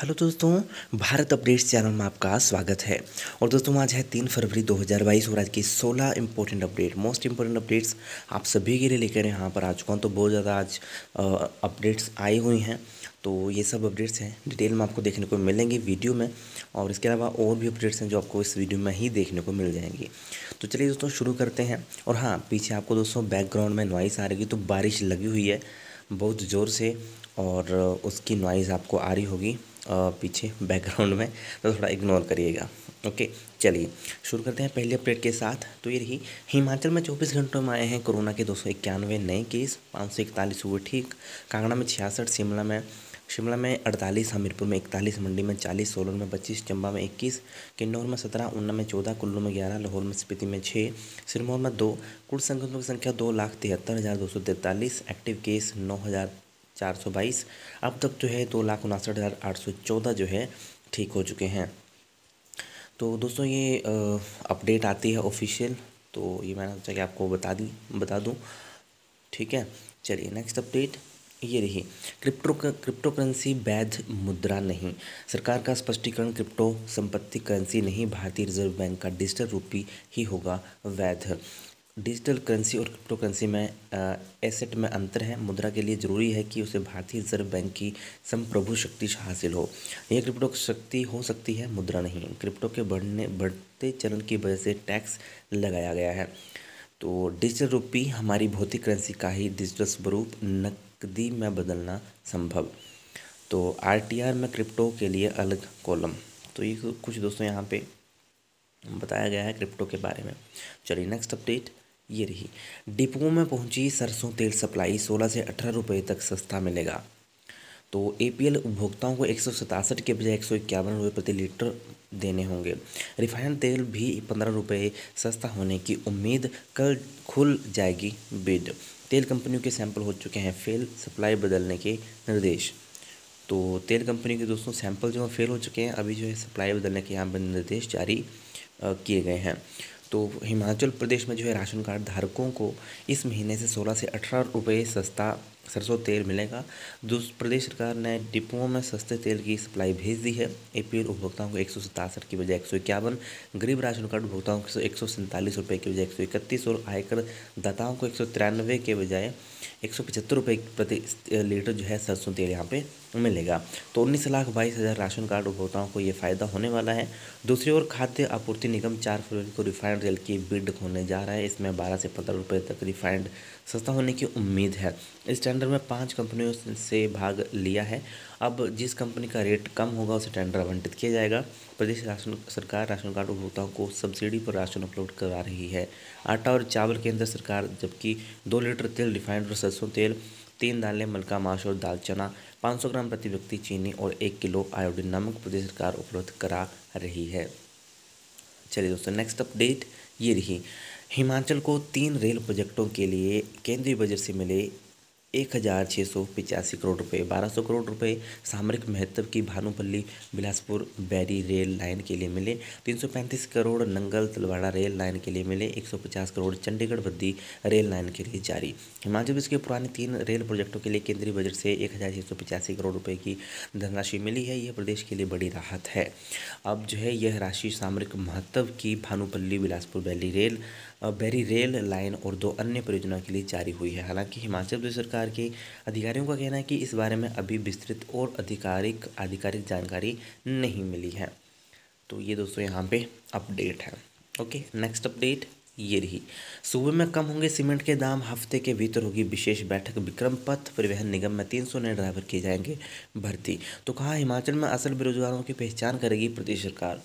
hello दोस्तों Bharat updates channel में आपका स्वागत है और दोस्तों आज है तीन फरवरी 2022 और आज की 16 important update most important updates आप सभी के लिए लेकर यहाँ पर आ चुका हूँ तो बहुत ज़्यादा आज अपडेट्स आई हुई हैं तो ये सब अपडेट्स हैं डिटेल में आपको देखने को मिलेंगे वीडियो में और इसके अलावा और भी अपडेट्स हैं जो आपको इस वीडियो में ही देखने को मिल जाएंगी तो चलिए दोस्तों शुरू करते हैं और हाँ पीछे आपको दोस्तों बैकग्राउंड में नॉइस आ रही तो बारिश लगी हुई है बहुत ज़ोर से और उसकी नॉइज़ आपको आ रही होगी पीछे बैकग्राउंड में तो थोड़ा इग्नोर करिएगा ओके चलिए शुरू करते हैं पहले अपडेट के साथ तो ये रही हिमाचल में चौबीस घंटों में आए हैं कोरोना के दो नए केस पाँच हुए ठीक कांगड़ा में छियासठ शिमला में शिमला में अड़तालीस हमीरपुर में इकतालीस मंडी में चालीस सोलन में पच्चीस चंबा में इक्कीस किन्नौर में सत्रह ऊना में चौदह कुल्लू में ग्यारह लाहौर में स्पीति में छः सिरमौर में दो कुल संक्रमितों की संख्या दो लाख तिहत्तर हज़ार दो सौ तैंतालीस एक्टिव केस नौ हज़ार चार सौ बाईस अब तक जो है दो लाख उनासठ हज़ार आठ सौ चौदह जो है ठीक हो चुके हैं तो दोस्तों ये अपडेट आती है ऑफिशियल तो ये मैंने सोचा कि आपको बता दी बता दूँ ठीक है चलिए नेक्स्ट अपडेट ये रही क्रिप्टो क्रिप्टो करेंसी वैध मुद्रा नहीं सरकार का स्पष्टीकरण क्रिप्टो संपत्ति करेंसी नहीं भारतीय रिजर्व बैंक का डिजिटल रूपी ही होगा वैध डिजिटल करेंसी और क्रिप्टो करेंसी में एसेट में अंतर है मुद्रा के लिए जरूरी है कि उसे भारतीय रिजर्व बैंक की संप्रभु शक्ति हासिल हो यह क्रिप्टो शक्ति हो सकती है मुद्रा नहीं क्रिप्टो के बढ़ने बढ़ते चरण की वजह से टैक्स लगाया गया है तो डिजिटल रूपी हमारी भौतिक करेंसी का ही डिजिटल स्वरूप नकदी में बदलना संभव तो आर में क्रिप्टो के लिए अलग कॉलम तो ये कुछ दोस्तों यहाँ पे बताया गया है क्रिप्टो के बारे में चलिए नेक्स्ट अपडेट ये रही डिपो में पहुंची सरसों तेल सप्लाई 16 से 18 रुपए तक सस्ता मिलेगा तो एपीएल उपभोक्ताओं को एक के बजाय एक रुपये प्रति लीटर देने होंगे रिफाइंड तेल भी पंद्रह रुपये सस्ता होने की उम्मीद कल खुल जाएगी बिड तेल कंपनियों के सैंपल हो चुके हैं फेल सप्लाई बदलने के निर्देश तो तेल कंपनी के दोस्तों सैंपल जो है फेल हो चुके हैं अभी जो है सप्लाई बदलने के यहाँ पर निर्देश जारी किए गए हैं तो हिमाचल प्रदेश में जो है राशन कार्ड धारकों को इस महीने से सोलह से अठारह रुपये सस्ता सरसों तेल मिलेगा जो प्रदेश सरकार ने डिपुओं में सस्ते तेल की सप्लाई भेज दी है एपीएल उपभोक्ताओं को एक सौ सतासठ की बजाय एक सौ इक्यावन गरीब राशन कार्ड उपभोक्ताओं को एक सौ सैंतालीस रुपये की बजाय एक सौ इकतीस और आयकर दाताओं को एक सौ तिरानवे के बजाय एक सौ पचहत्तर रुपये प्रति लीटर जो है सरसों तेल यहाँ पे मिलेगा तो उन्नीस लाख बाईस हज़ार राशन कार्ड उपभोक्ताओं को ये फ़ायदा होने वाला है दूसरी ओर खाद्य आपूर्ति निगम चार फरवरी को रिफाइंड तेल की बिड होने जा रहा है इसमें बारह से पंद्रह रुपये तक रिफाइंड सस्ता होने की उम्मीद है इस टेंडर में पाँच कंपनियों से भाग लिया है अब जिस कंपनी का रेट कम होगा उसे टेंडर आवंटित किया जाएगा प्रदेश राशन सरकार राशन कार्ड उपभोक्ताओं को सब्सिडी पर राशन अपलोड करवा रही है आटा और चावल केंद्र सरकार जबकि दो लीटर तेल रिफाइंड और सरसों तेल तीन दालें मलका माश और दाल चना पाँच ग्राम प्रति व्यक्ति चीनी और एक किलो आयोडीन नमक प्रदेश सरकार उपलब्ध करा रही है चलिए दोस्तों नेक्स्ट अपडेट ये रही हिमाचल को तीन रेल प्रोजेक्टों के लिए केंद्रीय बजट से मिले एक हज़ार छः सौ पिचासी करोड़ रुपए बारह सौ करोड़ रुपए सामरिक महत्व की भानुपल्ली बिलासपुर बैरी रेल लाइन के लिए मिले तीन सौ पैंतीस करोड़ नंगल तलवाड़ा रेल लाइन के लिए मिले एक सौ पचास करोड़ चंडीगढ़ बद्दी रेल लाइन के लिए जारी हिमाचल प्रदेश के पुराने तीन रेल प्रोजेक्टों के लिए केंद्रीय बजट से एक हज़ार छः सौ पिचासी करोड़ रुपये की धनराशि मिली है यह प्रदेश के लिए बड़ी राहत है अब जो है यह राशि सामरिक महत्व की Bhanupalli Bilaspur Baili rail Beri rail line और दो अन्य परियोजनाओं के लिए जारी हुई है हालांकि हिमाचल प्रदेश सरकार के अधिकारियों का कहना है कि इस बारे में अभी विस्तृत और आधिकारिक आधिकारिक जानकारी नहीं मिली है तो ये दोस्तों यहाँ पे अपडेट है ओके नेक्स्ट अपडेट ये रही सूबे में कम होंगे सीमेंट के दाम हफ्ते के भीतर होगी विशेष बैठक विक्रम पथ परिवहन निगम में तीन सौ नए ड्राइवर किए जाएंगे भर्ती तो कहा हिमाचल में असल बेरोजगारों की पहचान करेगी प्रदेश सरकार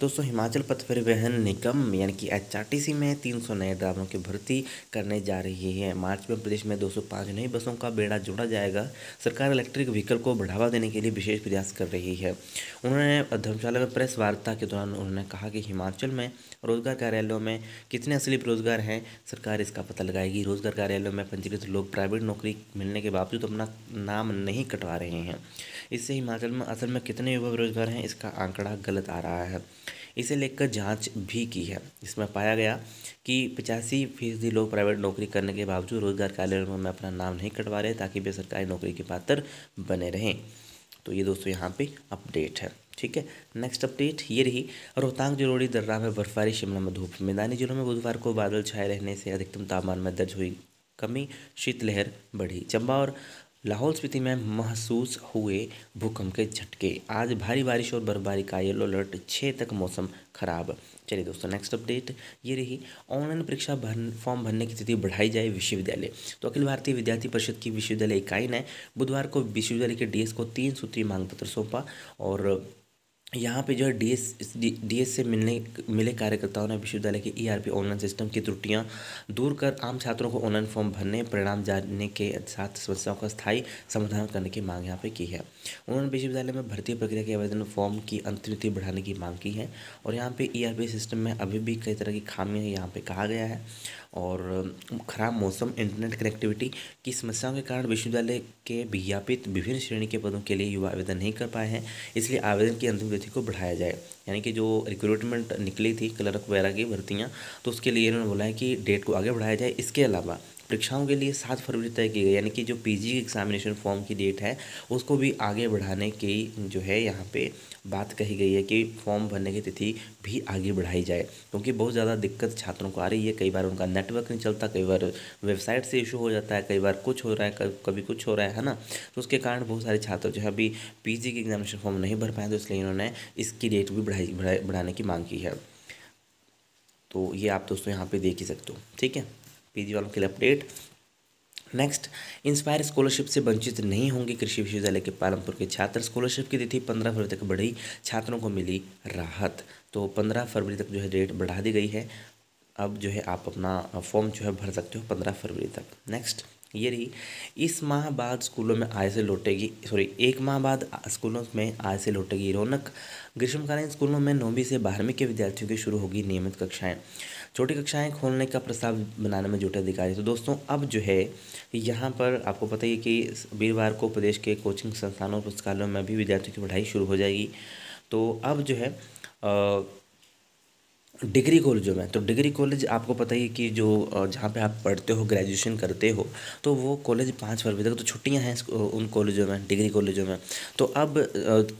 दोस्तों हिमाचल पथ परिवहन निगम यानी कि एचआरटीसी में 300 नए ड्राइवरों की भर्ती करने जा रही है मार्च में प्रदेश में 205 नई बसों का बेड़ा जोड़ा जाएगा सरकार इलेक्ट्रिक व्हीकल को बढ़ावा देने के लिए विशेष प्रयास कर रही है उन्होंने धर्मशाला में प्रेस वार्ता के दौरान उन्होंने कहा कि हिमाचल में रोजगार कार्यालयों में कितने असली रोज़गार हैं सरकार इसका पता लगाएगी रोजगार कार्यालयों में पंजीकृत लोग प्राइवेट नौकरी मिलने के बावजूद अपना नाम नहीं कटवा रहे हैं इससे हिमाचल में असल में कितने युवा बेरोजगार हैं इसका आंकड़ा गलत आ रहा है इसे लेकर जांच भी की है इसमें पाया गया कि पचासी फीसदी लोग प्राइवेट नौकरी करने के बावजूद रोजगार कार्यालय में अपना नाम नहीं कटवा रहे ताकि वे सरकारी नौकरी के पात्र बने रहें तो ये दोस्तों यहाँ पे अपडेट है ठीक है नेक्स्ट अपडेट ये रही रोहतांग जलोड़ी दर्रा में बर्फबारी शिमला में धूप मैदानी जिलों में बुधवार को बादल छाए रहने से अधिकतम तापमान में दर्ज हुई कमी शीतलहर बढ़ी चंबा और लाहौल स्पीति में महसूस हुए भूकंप के झटके आज भारी बारिश और बर्फबारी का येलो अलर्ट छः तक मौसम खराब चलिए दोस्तों नेक्स्ट अपडेट ये रही ऑनलाइन परीक्षा भर फॉर्म भरने की तिथि बढ़ाई जाए विश्वविद्यालय तो अखिल भारतीय विद्यार्थी परिषद की विश्वविद्यालय इकाई ने बुधवार को विश्वविद्यालय के डीएस को तीन सूत्री मांग पत्र सौंपा और यहाँ पे जो है डी एस डी एस से मिलने मिले कार्यकर्ताओं ने विश्वविद्यालय के E R P online system की त्रुटियाँ दूर कर आम छात्रों को ऑनलाइन फॉर्म भरने परिणाम जानने के साथ समस्याओं का स्थायी समाधान करने की मांग यहाँ पे की है उन्होंने विश्वविद्यालय में भर्ती प्रक्रिया के आवेदन फॉर्म की अंतिम तिथि बढ़ाने की मांग की है और यहाँ पर ई आर पी सिस्टम में अभी भी कई तरह की खामियाँ यहाँ पर कहा गया है और खराब मौसम इंटरनेट कनेक्टिविटी की समस्याओं के कारण विश्वविद्यालय के विज्ञापित विभिन्न श्रेणी के पदों के लिए युवा आवेदन नहीं कर पाए हैं इसलिए आवेदन की अंतिम तिथि को बढ़ाया जाए यानी कि जो रिक्रूटमेंट निकली थी क्लर्क वगैरह की भर्तियाँ तो उसके लिए इन्होंने बोला है कि डेट को आगे बढ़ाया जाए इसके अलावा परीक्षाओं के लिए सात फरवरी तय की गई यानी कि जो पीजी एग्जामिनेशन फॉर्म की डेट है उसको भी आगे बढ़ाने की जो है यहाँ पे बात कही गई है कि फॉर्म भरने की तिथि भी आगे बढ़ाई जाए क्योंकि बहुत ज़्यादा दिक्कत छात्रों को आ रही है कई बार उनका नेटवर्क नहीं चलता कई बार वेबसाइट से इशू हो जाता है कई बार कुछ हो रहा है कभी कुछ हो रहा है है ना तो उसके कारण बहुत सारे छात्र जो है अभी पी के एग्जामिनेशन फॉर्म नहीं भर पाए तो इसलिए इन्होंने इसकी डेट भी बढ़ाई बढ़ाने की मांग की है तो ये आप दोस्तों यहाँ पर देख ही सकते हो ठीक है पीजी वालों के लिए अपडेट नेक्स्ट इंस्पायर स्कॉलरशिप से वंचित नहीं होंगे कृषि विश्वविद्यालय के पालमपुर के छात्र स्कॉलरशिप की तिथि पंद्रह फरवरी तक बढ़ी छात्रों को मिली राहत तो पंद्रह फरवरी तक जो है डेट बढ़ा दी गई है अब जो है आप अपना फॉर्म जो है भर सकते हो पंद्रह फरवरी तक नेक्स्ट ये रही इस माह बाद स्कूलों में आय से लौटेगी सॉरी एक माह बाद स्कूलों में आय से लौटेगी रौनक ग्रीष्मकालीन स्कूलों में नौवीं से बारहवीं के विद्यार्थियों की शुरू होगी नियमित कक्षाएं छोटी कक्षाएं खोलने का प्रस्ताव बनाने में जुटे अधिकारी तो दोस्तों अब जो है यहाँ पर आपको पता ही कि वीरवार को प्रदेश के कोचिंग संस्थानों पुस्तकालयों में भी विद्यार्थियों की पढ़ाई शुरू हो जाएगी तो अब जो है आ, डिग्री कॉलेजों में तो डिग्री कॉलेज आपको पता ही है कि जो जहाँ पे आप पढ़ते हो ग्रेजुएशन करते हो तो वो कॉलेज पाँच फरवरी तक तो छुट्टियाँ हैं उन कॉलेजों में डिग्री कॉलेजों में तो अब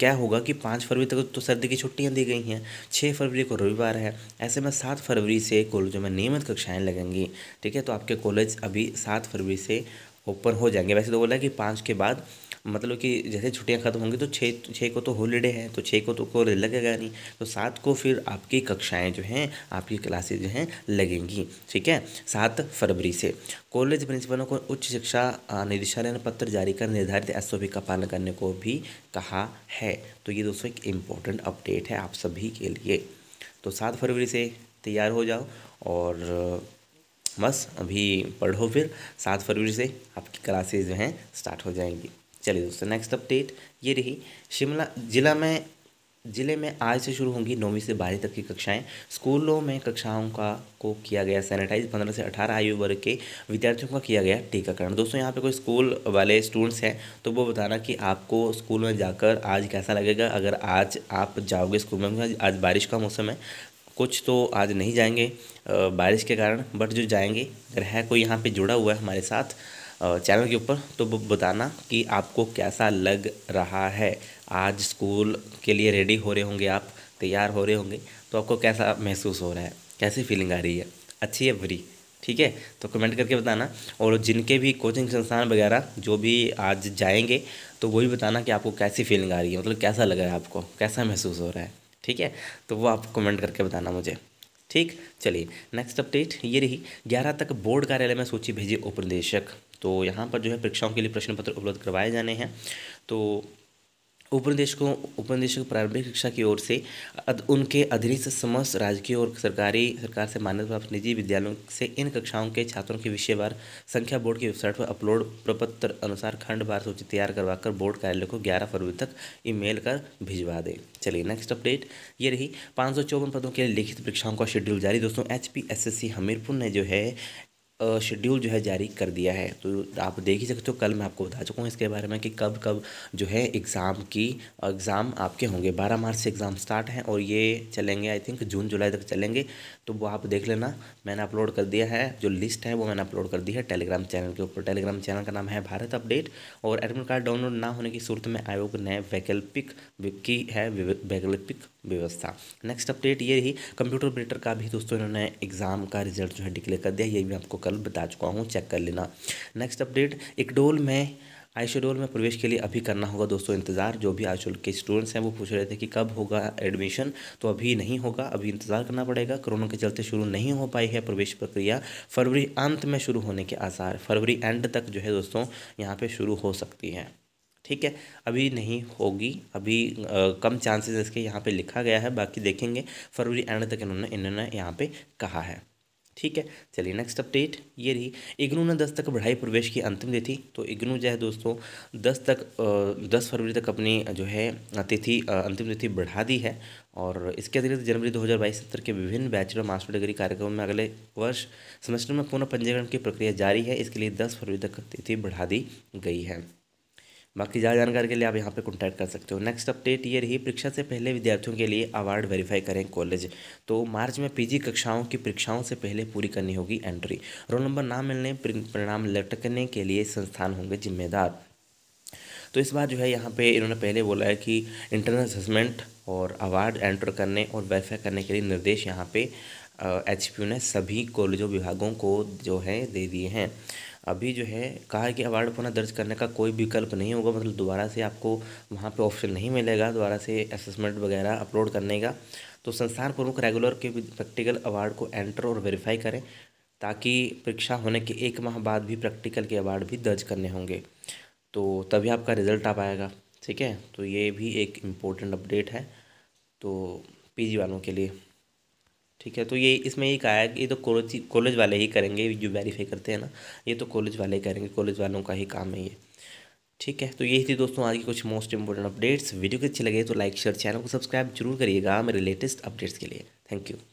क्या होगा कि पाँच फरवरी तक तो सर्दी की छुट्टियाँ दी गई हैं छः फरवरी को रविवार है ऐसे में सात फरवरी से कॉलेजों में नियमित कक्षाएँ लगेंगी ठीक है तो आपके कॉलेज अभी सात फरवरी से ओपन हो जाएंगे वैसे तो बोला कि पाँच के बाद मतलब कि जैसे छुट्टियाँ ख़त्म होंगी तो छः छः को तो हॉलीडे है तो छः को तो को लगेगा नहीं तो सात को फिर आपकी कक्षाएँ जो हैं आपकी क्लासेज जो हैं लगेंगी ठीक है सात फरवरी से कॉलेज प्रिंसिपलों को उच्च शिक्षा निदेशालय ने पत्र जारी कर निर्धारित एस का पालन करने को भी कहा है तो ये दोस्तों एक इम्पॉर्टेंट अपडेट है आप सभी के लिए तो सात फरवरी से तैयार हो जाओ और बस अभी पढ़ो फिर सात फरवरी से आपकी क्लासेज जो हैं स्टार्ट हो जाएंगी चलिए दोस्तों नेक्स्ट अपडेट ये रही शिमला जिला में जिले में आज से शुरू होंगी नौवीं से बारहवीं तक की कक्षाएं स्कूलों में कक्षाओं का को किया गया सैनिटाइज पंद्रह से अठारह आयु वर्ग के विद्यार्थियों का किया गया टीकाकरण दोस्तों यहाँ पे कोई स्कूल वाले स्टूडेंट्स हैं तो वो बताना कि आपको स्कूल में जाकर आज कैसा लगेगा अगर आज आप जाओगे स्कूल में आज बारिश का मौसम है कुछ तो आज नहीं जाएंगे बारिश के कारण बट जो जाएंगे अगर है कोई यहाँ पर जुड़ा हुआ है हमारे साथ चैनल के ऊपर तो बताना कि आपको कैसा लग रहा है आज स्कूल के लिए रेडी हो रहे होंगे आप तैयार हो रहे होंगे तो आपको कैसा महसूस हो रहा है कैसी फीलिंग आ रही है अच्छी है बुरी ठीक है तो कमेंट करके बताना और जिनके भी कोचिंग संस्थान वगैरह जो भी आज जाएंगे तो वो भी बताना कि आपको कैसी फीलिंग आ रही है मतलब कैसा लग रहा है आपको कैसा महसूस हो रहा है ठीक है तो वो आप कमेंट करके बताना मुझे ठीक चलिए नेक्स्ट अपडेट ये रही ग्यारह तक बोर्ड कार्यालय में सूची भेजी उपनिदेशक तो यहाँ पर जो है परीक्षाओं के लिए प्रश्न पत्र उपलब्ध करवाए जाने हैं तो उपनिदेशकों उपनिदेशक प्रारंभिक शिक्षा की ओर से अद, उनके अधीनस्थ समस्त राजकीय और सरकारी सरकार से मान्यता प्राप्त निजी विद्यालयों से इन कक्षाओं के छात्रों की विषयवार संख्या बोर्ड की वेबसाइट पर अपलोड प्रपत्र अनुसार खंड बार सूची तैयार करवाकर बोर्ड कार्यालय को 11 फरवरी तक ईमेल कर भिजवा दें चलिए नेक्स्ट अपडेट ये रही पाँच पदों के लिए लिखित परीक्षाओं का शेड्यूल जारी दोस्तों एच हमीरपुर ने जो है शेड्यूल जो है जारी कर दिया है तो आप देख ही सकते हो कल मैं आपको बता चुका हूँ इसके बारे में कि कब कब जो है एग्ज़ाम की एग्ज़ाम आपके होंगे बारह मार्च से एग्ज़ाम स्टार्ट हैं और ये चलेंगे आई थिंक जून जुलाई तक चलेंगे तो वो आप देख लेना मैंने अपलोड कर दिया है जो लिस्ट है वो मैंने अपलोड कर दी है टेलीग्राम चैनल के ऊपर टेलीग्राम चैनल का नाम है भारत अपडेट और एडमिट कार्ड डाउनलोड ना होने की सूरत में आयोग ने वैकल्पिक की है वैकल्पिक व्यवस्था नेक्स्ट अपडेट ये रही कंप्यूटर ऑपरेटर का भी दोस्तों इन्होंने एग्ज़ाम का रिजल्ट जो है डिक्लेयर कर दिया ये भी आपको कर कल बता चुका हूँ चेक कर लेना नेक्स्ट अपडेट इकडोल में आईशोडोल में प्रवेश के लिए अभी करना होगा दोस्तों इंतज़ार जो भी आईशोल के स्टूडेंट्स हैं वो पूछ रहे थे कि कब होगा एडमिशन तो अभी नहीं होगा अभी इंतज़ार करना पड़ेगा कोरोना के चलते शुरू नहीं हो पाई है प्रवेश प्रक्रिया फरवरी अंत में शुरू होने के आसार फरवरी एंड तक जो है दोस्तों यहाँ पर शुरू हो सकती है ठीक है अभी नहीं होगी अभी आ, कम चांसेस इसके यहाँ पे लिखा गया है बाकी देखेंगे फरवरी एंड तक इन्होंने इन्होंने यहाँ पे कहा है ठीक है चलिए नेक्स्ट अपडेट ये रही इग्नू ने दस तक बढ़ाई प्रवेश की अंतिम तिथि तो इग्नू जो है दोस्तों दस तक दस फरवरी तक अपनी जो है तिथि अंतिम तिथि बढ़ा दी है और इसके अतिरिक्त जनवरी 2022 सत्र के विभिन्न बैचलर मास्टर डिग्री कार्यक्रम में अगले वर्ष सेमेस्टर में पुनः पंजीकरण की प्रक्रिया जारी है इसके लिए दस फरवरी तक तिथि बढ़ा दी गई है बाकी ज़्यादा जानकारी के लिए आप यहाँ पे कॉन्टैक्ट कर सकते हो नेक्स्ट अपडेट ये रही परीक्षा से पहले विद्यार्थियों के लिए अवार्ड वेरीफाई करें कॉलेज तो मार्च में पीजी कक्षाओं की परीक्षाओं से पहले पूरी करनी होगी एंट्री रोल नंबर ना मिलने परिणाम लटकने के लिए संस्थान होंगे जिम्मेदार तो इस बार जो है यहाँ पे इन्होंने पहले बोला है कि इंटरनल असेसमेंट और अवार्ड एंटर करने और वेरीफाई करने के लिए निर्देश यहाँ पे एच ने सभी कॉलेजों विभागों को जो है दे दिए हैं अभी जो है कहा है कि अवार्ड पुनः दर्ज करने का कोई विकल्प नहीं होगा मतलब दोबारा से आपको वहाँ पे ऑप्शन नहीं मिलेगा दोबारा से असेसमेंट वगैरह अपलोड करने का तो संस्थान प्रमुख रेगुलर के प्रैक्टिकल अवार्ड को एंटर और वेरीफाई करें ताकि परीक्षा होने के एक माह बाद भी प्रैक्टिकल के अवार्ड भी दर्ज करने होंगे तो तभी आपका रिज़ल्ट आ पाएगा ठीक है तो ये भी एक इम्पोर्टेंट अपडेट है तो पी वालों के लिए ठीक है तो ये इसमें ये कहा है कि ये तो कॉलेज कॉलेज वाले ही करेंगे जो वेरीफाई करते हैं ना ये तो कॉलेज वाले ही करेंगे कॉलेज वालों का ही काम है ये ठीक है तो यही थी दोस्तों आज की कुछ मोस्ट इंपॉर्टेंट अपडेट्स वीडियो की अच्छी लगे तो लाइक शेयर चैनल को सब्सक्राइब जरूर करिएगा मेरे लेटेस्ट अपडेट्स के लिए थैंक यू